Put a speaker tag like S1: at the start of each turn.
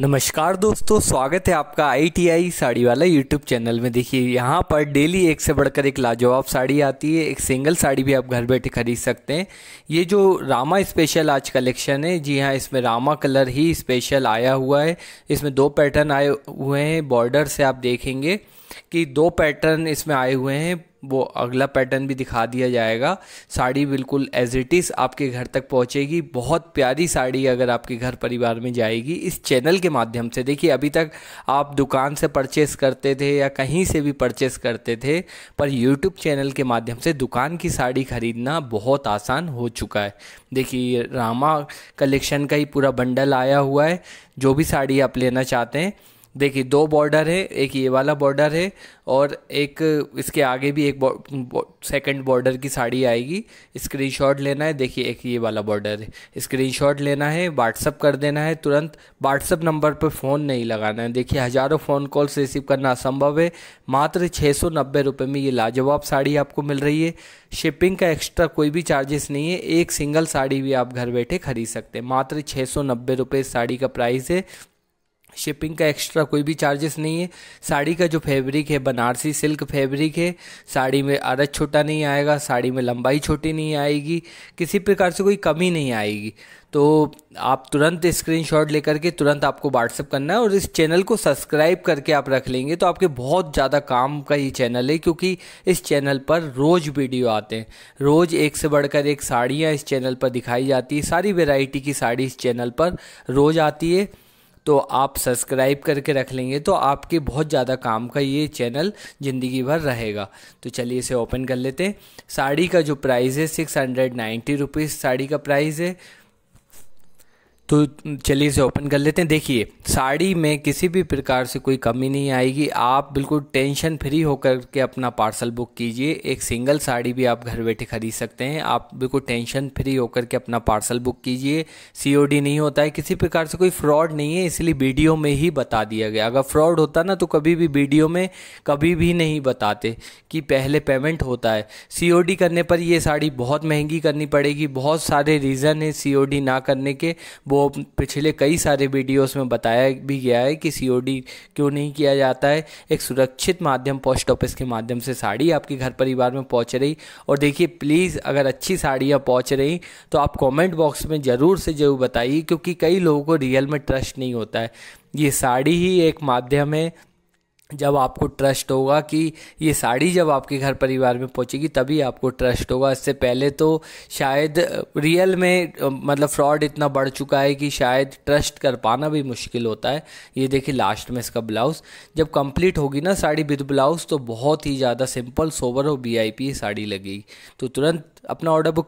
S1: नमस्कार दोस्तों स्वागत है आपका आई टी आई साड़ी वाला यूट्यूब चैनल में देखिए यहाँ पर डेली एक से बढ़कर एक लाजवाब साड़ी आती है एक सिंगल साड़ी भी आप घर बैठे खरीद सकते हैं ये जो रामा स्पेशल आज कलेक्शन है जी हाँ इसमें रामा कलर ही स्पेशल आया हुआ है इसमें दो पैटर्न आए हुए हैं बॉर्डर से आप देखेंगे कि दो पैटर्न इसमें आए हुए हैं वो अगला पैटर्न भी दिखा दिया जाएगा साड़ी बिल्कुल एज इट इज़ आपके घर तक पहुंचेगी बहुत प्यारी साड़ी अगर आपके घर परिवार में जाएगी इस चैनल के माध्यम से देखिए अभी तक आप दुकान से परचेस करते थे या कहीं से भी परचेस करते थे पर यूट्यूब चैनल के माध्यम से दुकान की साड़ी ख़रीदना बहुत आसान हो चुका है देखिए रामा कलेक्शन का ही पूरा बंडल आया हुआ है जो भी साड़ी आप लेना चाहते हैं देखिए दो बॉर्डर है एक ये वाला बॉर्डर है और एक इसके आगे भी एक सेकंड बॉर्डर की साड़ी आएगी स्क्रीनशॉट लेना है देखिए एक ये वाला बॉर्डर है स्क्रीनशॉट लेना है व्हाट्सअप कर देना है तुरंत व्हाट्सअप नंबर पर फ़ोन नहीं लगाना है देखिए हज़ारों फ़ोन कॉल्स रिसीव करना असंभव है मात्र छः सौ नब्बे रुपये में ये लाजवाब साड़ी आपको मिल रही है शिपिंग का एक्स्ट्रा कोई भी चार्जेस नहीं है एक सिंगल साड़ी भी आप घर बैठे खरीद सकते हैं मात्र छः सौ नब्बे रुपये साड़ी का प्राइस है शिपिंग का एक्स्ट्रा कोई भी चार्जेस नहीं है साड़ी का जो फैब्रिक है बनारसी सिल्क फैब्रिक है साड़ी में अरज छोटा नहीं आएगा साड़ी में लंबाई छोटी नहीं आएगी किसी प्रकार से कोई कमी नहीं आएगी तो आप तुरंत स्क्रीनशॉट लेकर के तुरंत आपको व्हाट्सअप करना है और इस चैनल को सब्सक्राइब करके आप रख लेंगे तो आपके बहुत ज़्यादा काम का ये चैनल है क्योंकि इस चैनल पर रोज़ वीडियो आते हैं रोज़ एक से बढ़कर एक साड़ियाँ इस चैनल पर दिखाई जाती है सारी वेराइटी की साड़ी इस चैनल पर रोज़ आती है तो आप सब्सक्राइब करके रख लेंगे तो आपके बहुत ज़्यादा काम का ये चैनल ज़िंदगी भर रहेगा तो चलिए इसे ओपन कर लेते हैं साड़ी का जो प्राइस है six hundred ninety rupees sari का प्राइस है तो चलिए इसे ओपन कर लेते हैं देखिए साड़ी में किसी भी प्रकार से कोई कमी नहीं आएगी आप बिल्कुल टेंशन फ्री होकर के अपना पार्सल बुक कीजिए एक सिंगल साड़ी भी आप घर बैठे खरीद सकते हैं आप बिल्कुल टेंशन फ्री होकर के अपना पार्सल बुक कीजिए सीओडी नहीं होता है किसी प्रकार से कोई फ्रॉड नहीं है इसलिए वीडियो में ही बता दिया गया अगर फ्रॉड होता ना तो कभी भी वीडियो में कभी भी नहीं बताते कि पहले पेमेंट होता है सी करने पर यह साड़ी बहुत महंगी करनी पड़ेगी बहुत सारे रीज़न है सी ना करने के वो पिछले कई सारे वीडियोस में बताया भी गया है कि सी क्यों नहीं किया जाता है एक सुरक्षित माध्यम पोस्ट ऑफिस के माध्यम से साड़ी आपके घर परिवार में पहुँच रही और देखिए प्लीज़ अगर अच्छी साड़ियाँ पहुँच रही तो आप कॉमेंट बॉक्स में ज़रूर से ज़रूर बताइए क्योंकि कई लोगों को रियल में ट्रस्ट नहीं होता है ये साड़ी ही एक माध्यम है जब आपको ट्रस्ट होगा कि ये साड़ी जब आपके घर परिवार में पहुंचेगी तभी आपको ट्रस्ट होगा इससे पहले तो शायद रियल में मतलब फ्रॉड इतना बढ़ चुका है कि शायद ट्रस्ट कर पाना भी मुश्किल होता है ये देखिए लास्ट में इसका ब्लाउज़ जब कंप्लीट होगी ना साड़ी विद ब्लाउज़ तो बहुत ही ज़्यादा सिंपल सोवर और वी आई पी साड़ी लगेगी तो तुरंत अपना ऑर्डर बुक